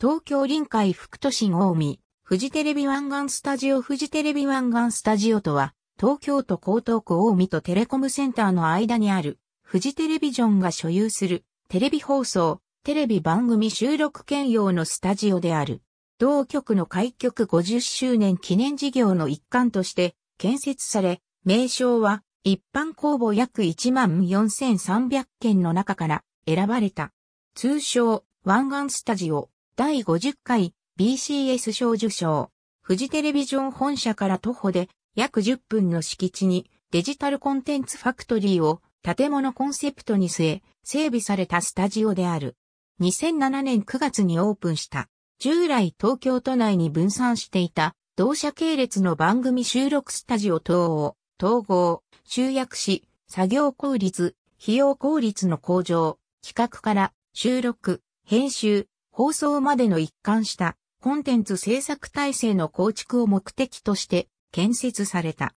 東京臨海副都心大見、富士テレビ湾岸スタジオ富士テレビ湾岸スタジオとは、東京都江東区大見とテレコムセンターの間にある、富士テレビジョンが所有する、テレビ放送、テレビ番組収録兼用のスタジオである。同局の開局50周年記念事業の一環として建設され、名称は一般公募約14,300件の中から選ばれた。通称湾岸スタジオ。第50回 BCS 賞受賞。富士テレビジョン本社から徒歩で約10分の敷地にデジタルコンテンツファクトリーを建物コンセプトに据え、整備されたスタジオである。2007年9月にオープンした。従来東京都内に分散していた同社系列の番組収録スタジオ等を統合、集約し、作業効率、費用効率の向上、企画から収録、編集、放送までの一貫したコンテンツ制作体制の構築を目的として建設された。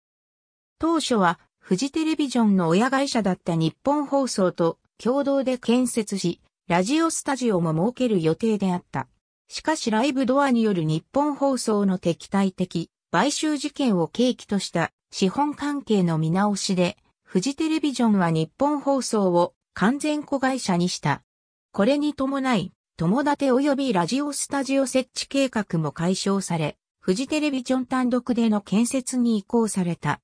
当初はフジテレビジョンの親会社だった日本放送と共同で建設し、ラジオスタジオも設ける予定であった。しかしライブドアによる日本放送の敵対的買収事件を契機とした資本関係の見直しで、フジテレビジョンは日本放送を完全子会社にした。これに伴い、友達及びラジオスタジオ設置計画も解消され、フジテレビジョン単独での建設に移行された。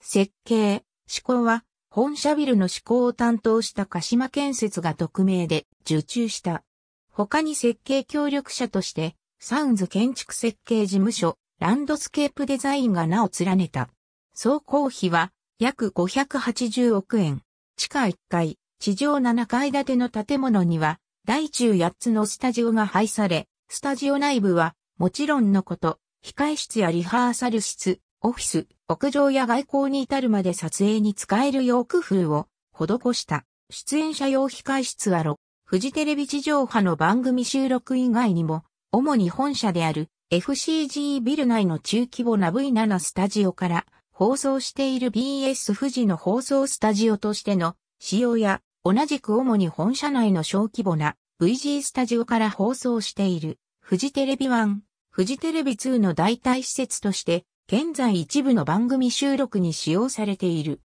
設計、施工は、本社ビルの施工を担当した鹿島建設が匿名で受注した。他に設計協力者として、サウンズ建築設計事務所、ランドスケープデザインが名を連ねた。総工費は約580億円。地下1階、地上7階建ての建物には大中8つのスタジオが配され、スタジオ内部は、もちろんのこと、控室やリハーサル室、オフィス、屋上や外交に至るまで撮影に使えるよう工夫を施した。出演者用控室は6、フジテレビ地上波の番組収録以外にも、主に本社である FCG ビル内の中規模な V7 スタジオから放送している BS 富士の放送スタジオとしての使用や同じく主に本社内の小規模な VG スタジオから放送している、フジテレビ1、フジテレビ2の代替施設として、現在一部の番組収録に使用されている。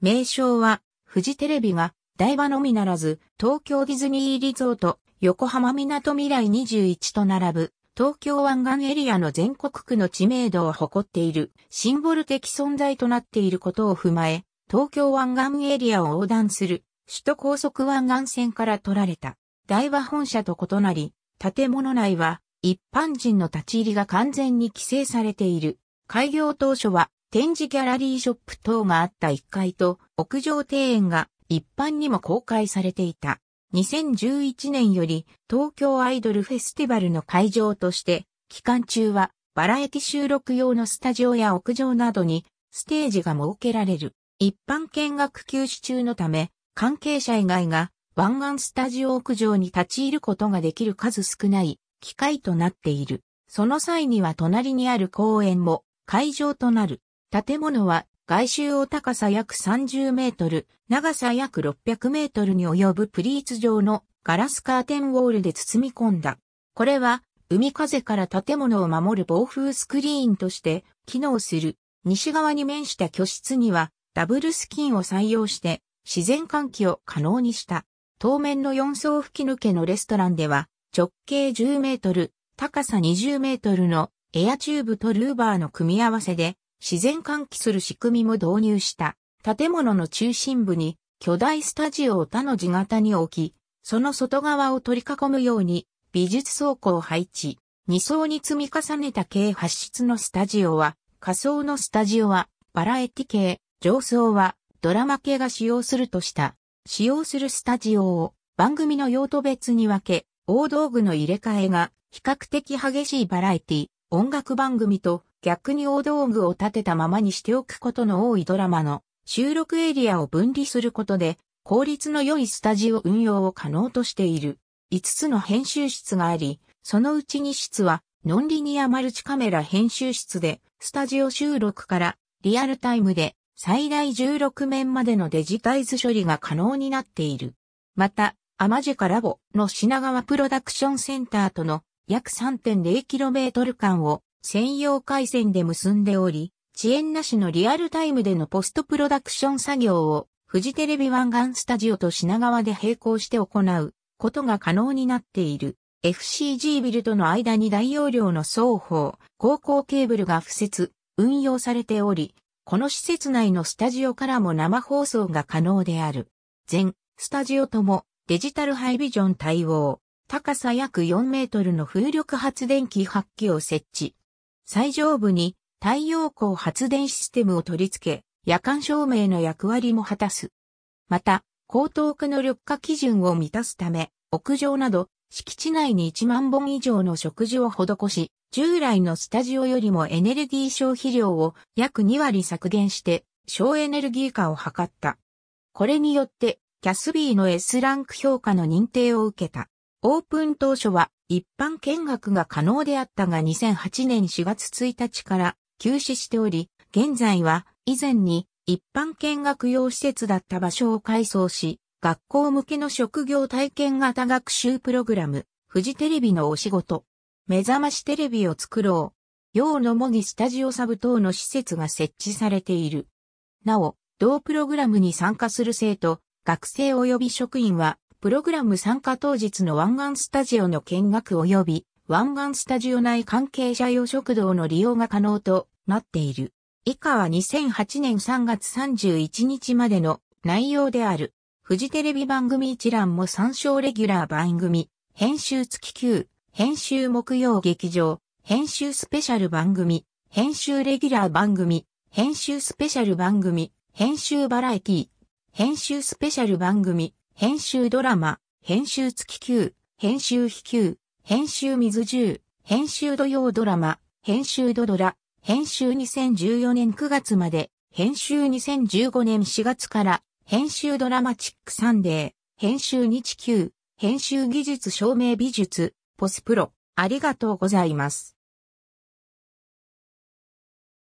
名称は、フジテレビが、台場のみならず、東京ディズニーリゾート、横浜港未来21と並ぶ、東京湾岸エリアの全国区の知名度を誇っている、シンボル的存在となっていることを踏まえ、東京湾岸エリアを横断する首都高速湾岸線から取られた、台場本社と異なり、建物内は一般人の立ち入りが完全に規制されている。開業当初は展示ギャラリーショップ等があった1階と屋上庭園が一般にも公開されていた。2011年より東京アイドルフェスティバルの会場として期間中はバラエティ収録用のスタジオや屋上などにステージが設けられる。一般見学休止中のため関係者以外が湾岸スタジオ屋上に立ち入ることができる数少ない機会となっている。その際には隣にある公園も会場となる。建物は外周を高さ約30メートル、長さ約600メートルに及ぶプリーツ状のガラスカーテンウォールで包み込んだ。これは海風から建物を守る防風スクリーンとして機能する。西側に面した居室にはダブルスキンを採用して自然換気を可能にした。当面の4層吹き抜けのレストランでは、直径10メートル、高さ20メートルのエアチューブとルーバーの組み合わせで自然換気する仕組みも導入した。建物の中心部に巨大スタジオを他の字型に置き、その外側を取り囲むように美術倉庫を配置。2層に積み重ねた計8室のスタジオは、仮想のスタジオは、バラエティ系、上層は、ドラマ系が使用するとした、使用するスタジオを番組の用途別に分け、大道具の入れ替えが比較的激しいバラエティ、音楽番組と逆に大道具を立てたままにしておくことの多いドラマの収録エリアを分離することで効率の良いスタジオ運用を可能としている。5つの編集室があり、そのうち2室はノンリニアマルチカメラ編集室でスタジオ収録からリアルタイムで最大16面までのデジタイズ処理が可能になっている。また、アマジカラボの品川プロダクションセンターとの約 3.0km 間を専用回線で結んでおり、遅延なしのリアルタイムでのポストプロダクション作業をフジテレビ湾岸スタジオと品川で並行して行うことが可能になっている。FCG ビルとの間に大容量の双方、高校ケーブルが付設、運用されており、この施設内のスタジオからも生放送が可能である。全スタジオともデジタルハイビジョン対応、高さ約4メートルの風力発電機発揮を設置。最上部に太陽光発電システムを取り付け、夜間照明の役割も果たす。また、高等区の緑化基準を満たすため、屋上など敷地内に1万本以上の食事を施し、従来のスタジオよりもエネルギー消費量を約2割削減して省エネルギー化を図った。これによってキャスビーの S ランク評価の認定を受けた。オープン当初は一般見学が可能であったが2008年4月1日から休止しており、現在は以前に一般見学用施設だった場所を改装し、学校向けの職業体験型学習プログラム、富士テレビのお仕事、目覚ましテレビを作ろう。用の模擬スタジオサブ等の施設が設置されている。なお、同プログラムに参加する生徒、学生及び職員は、プログラム参加当日の湾岸スタジオの見学及び、湾岸スタジオ内関係者用食堂の利用が可能となっている。以下は2008年3月31日までの内容である。フジテレビ番組一覧も参照レギュラー番組、編集付き Q、編集木曜劇場、編集スペシャル番組、編集レギュラー番組、編集スペシャル番組、編集バラエティ、編集スペシャル番組、編集ドラマ、編集月級、編集飛級、編集水10、編集土曜ドラマ、編集ドドラ、編集2014年9月まで、編集2015年4月から、編集ドラマチックサンデー、編集日級、編集技術証明美術、ポスプロ、ありがとうございます。